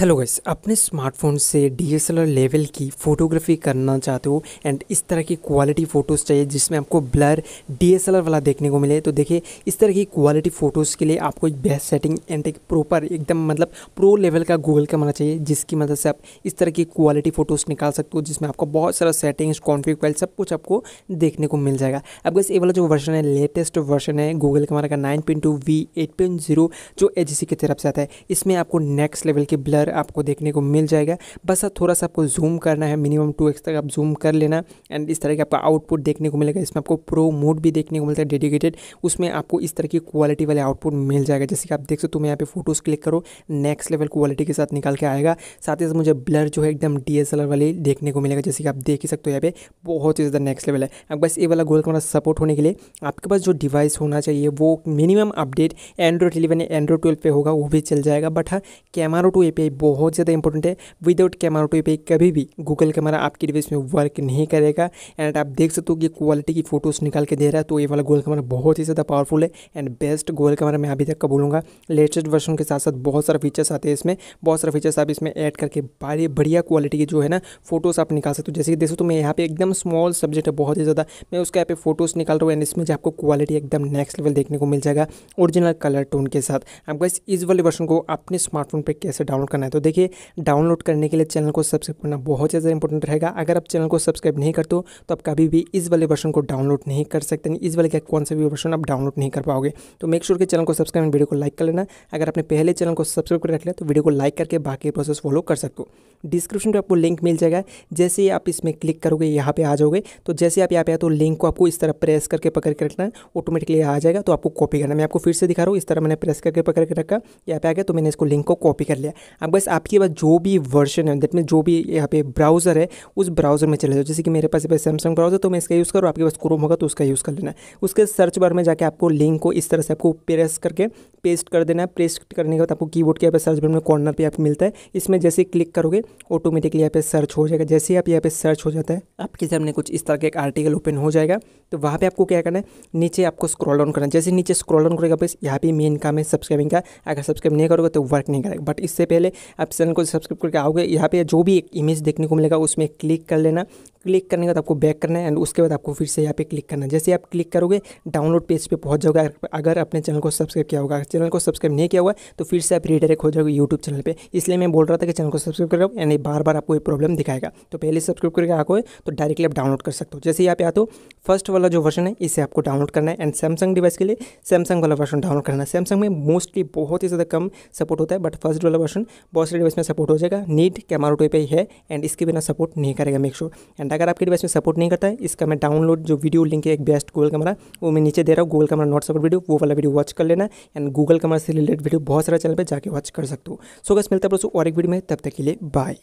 hello guys अपने smartphone से DSLR level की फ़ोटोग्राफी करना चाहते हो एंड इस तरह की क्वालिटी फ़ोटोज़ चाहिए जिसमें आपको ब्लर डीएसएलआर वाला देखने को मिले तो देखिए इस तरह की क्वालिटी फ़ोटोज़ के लिए आपको एक बेस्ट सेटिंग एंड एक प्रॉपर एकदम मतलब प्रो लेवल का गूगल मना चाहिए जिसकी मदद मतलब से आप इस तरह की क्वालिटी फ़ोटोज़ निकाल सकते हो जिसमें आपको बहुत सारा सेटिंग्स कॉन्फ्लिक फाइल सब कुछ आपको देखने को मिल जाएगा अब गैस ये वाला जो वर्जन है लेटेस्ट वर्जन है गूगल कैमरा का nine point two V eight point zero जो एच की तरफ से आता है इसमें आपको नेक्स्ट लेवल के ब्लर पर आपको देखने को मिल जाएगा बस थोड़ा सा आपको जूम करना है मिनिमम टू तक आप जूम कर लेना एंड इस तरह के आपका आउटपुट देखने को मिलेगा इसमें आपको प्रो मोड भी देखने को मिलता है डेडिकेटेड उसमें आपको इस तरह की क्वालिटी वाले आउटपुट मिल जाएगा जैसे कि आप देख सकते हो मैं यहाँ पे फोटोज़ क्लिक करो नेक्स्ट लेवल क्वालिटी के साथ निकाल के आएगा साथ ही साथ मुझे ब्लर जो है एकदम डी वाली देखने को मिलेगा जैसे कि आप देख ही सकते हो यहाँ पे बहुत ही ज़्यादा नेक्स्ट लेवल है अब बस ये वाला गोल कैमरा सपोर्ट होने के लिए आपके पास जो डिवाइस होना चाहिए वो minimum update Android eleven Android twelve पे होगा वो भी चल जाएगा बट हाँ कैमरा टू ए बहुत ज़्यादा इंपॉर्टेंट है विदाउट कैमरा टू पे कभी भी गूगल कैमरा आपकी डिवाइस में वर्क नहीं करेगा एंड आप देख सकते हो कि क्वालिटी की फोटोज़ निकाल के दे रहा है तो ये वाला गूगल कैमरा बहुत ही ज़्यादा पावरफुल है एंड बेस्ट गूगल कैमरा मैं अभी तक का बोलूँगा लेटेस्ट वर्षन के साथ साथ बहुत सारे फीचर्स आते हैं इसमें बहुत सारे फीचर्स आप इसमें ऐड करके बड़ी बढ़िया क्वालिटी की जो है ना फोटोज़ आप निकाल सकते हो जैसे कि देख सकते मैं यहाँ पे एकदम स्मॉल सब्जेक्ट है बहुत ही ज़्यादा मैं उसके यहाँ पे फोटोज़ निकाल रहा हूँ एंड इसमें जो आपको क्वालिटी एकदम नेक्स्ट लेवल देखने को मिल जाएगा ओरिजिनल कलर टोन के साथ आपको इस वाले वर्षन को अपने स्मार्टफोन पर कैसे डाउनलोड करना है है तो देखिए डाउनलोड करने के लिए चैनल को सब्सक्राइब करना बहुत ज़्यादा इंपॉर्टेंट रहेगा अगर आप चैनल को सब्सक्राइब नहीं करते तो आप कभी भी इस वाले वर्षन को डाउनलोड नहीं कर सकते इस वाले का कौन सा भी वर्षन आप डाउनलोड नहीं कर पाओगे तो मेक श्योर के चैनल को सब्सक्राइब वीडियो को लाइक कर लेना अगर आपने पहले चैनल को सब्सक्राइब कर रख लिया तो वीडियो को लाइक करके बाकी प्रोसेस फॉलो कर सकते हो डिस्क्रिप्शन पर आपको लिंक मिल जाएगा जैसे ही आप इसमें क्लिक करोगे यहाँ पे आ जाओगे तो जैसे आप यहाँ पे आए तो लिंक को आपको इस तरह प्रेस करके पकड़ के रखना ऑटोमेटिकली आ जाएगा तो आपको कॉपी करना मैं आपको फिर से दिखा रहा हूँ इस तरह मैंने प्रेस करके पकड़ के रखा यहाँ पे आ गया तो मैंने इसको लिंक को कॉपी कर लिया अब बस आपके पास जो भी वर्जन है दैट मीन जो भी यहाँ पे ब्राउज़र है उस ब्राउज़र में चले जाओ जैसे कि मेरे पास पे सैमसंग ब्राउज़र तो मैं इसका यूज़ करूँ आपके पास क्रोम होगा तो उसका यूज़ कर लेना है उसके सर्च बार में जाकर आपको लिंक को इस तरह से आपको प्रेस करके पेस्ट कर देना है पेस्ट करने के बाद आपको कीबोर्ड के यहाँ पे सर्च बार में कॉर्नर पर आपको मिलता है इसमें जैसे क्लिक करोगे ऑटोमेटिकली यहाँ पे सर्च हो जाएगा जैसे ही आप यहाँ पे सर्च हो जाता है आपके सामने कुछ इस तरह का एक आर्टिकल ओपन हो जाएगा तो वहाँ पे आपको क्या करना है नीचे आपको स्क्रॉल डाउन करना है जैसे नीचे स्क्रॉल डाउन करेगा बस यहाँ पे मेन काम है सब्सक्राइबिंग का अगर सब्सक्राइब नहीं करोगे तो वर्क नहीं करेगा बट इससे पहले आप चैनल को सब्सक्राइब करके आओगे यहाँ पे जो भी एक इमेज देखने को मिलेगा उसमें क्लिक कर लेना क्लिक करने के बाद आपको बैक करना है एंड उसके बाद आपको फिर से यहाँ पे क्लिक करना है जैसे आप क्लिक करोगे डाउनलोड पेज पे पहुंच जाओगे अगर अपने चैनल को सब्सक्राइब किया होगा चैनल को सब्सक्राइब नहीं किया हुआ तो फिर से आप रीडायरेक्ट हो जाओगे यूट्यूब चैनल पर इसलिए मैं बोल रहा था कि चैनल को सब्सक्राइब करो एंड बार बार आपको ये प्रॉब्लम दिखाएगा तो पहले सब्सक्राइब करके आपको तो डायरेक्टली आप डाउनलोड कर सकते हो जैसे यहाँ पे आते हो फर्स्ट वाला जो वर्षन है इसे आपको डाउनलोड करना है एंड सैमसंग डिवाइस के लिए सैमसंग वाला वर्षन डाउनलोड करना है सैमसंग में मोस्टली बहुत ही ज़्यादा कम सपोर्ट होता है बट फर्स्ट वाला वर्षन बहुत सारे डिवाइस में सपोर्ट हो जाएगा नीट कैमरा टोपे है एंड इसके बिना सपोर्ट नहीं करेगा मेक श्योर एंड एंड अगर आपके डिवाइस में सपोर्ट नहीं करता है इसका मैं डाउनलोड जो वीडियो लिंक है एक बेस्ट गूगल कैमरा वो मैं नीचे दे रहा हूँ Google camera not support video वो वाला वीडियो वॉच कर लेना एंड गूगल कैमरा से रिलेटेड वीडियो बहुत सारा चैनल पर जाकर वॉच कर सकते हो सो गस मिलता है दोस्तों और एक वीडियो में तब तक के लिए बाय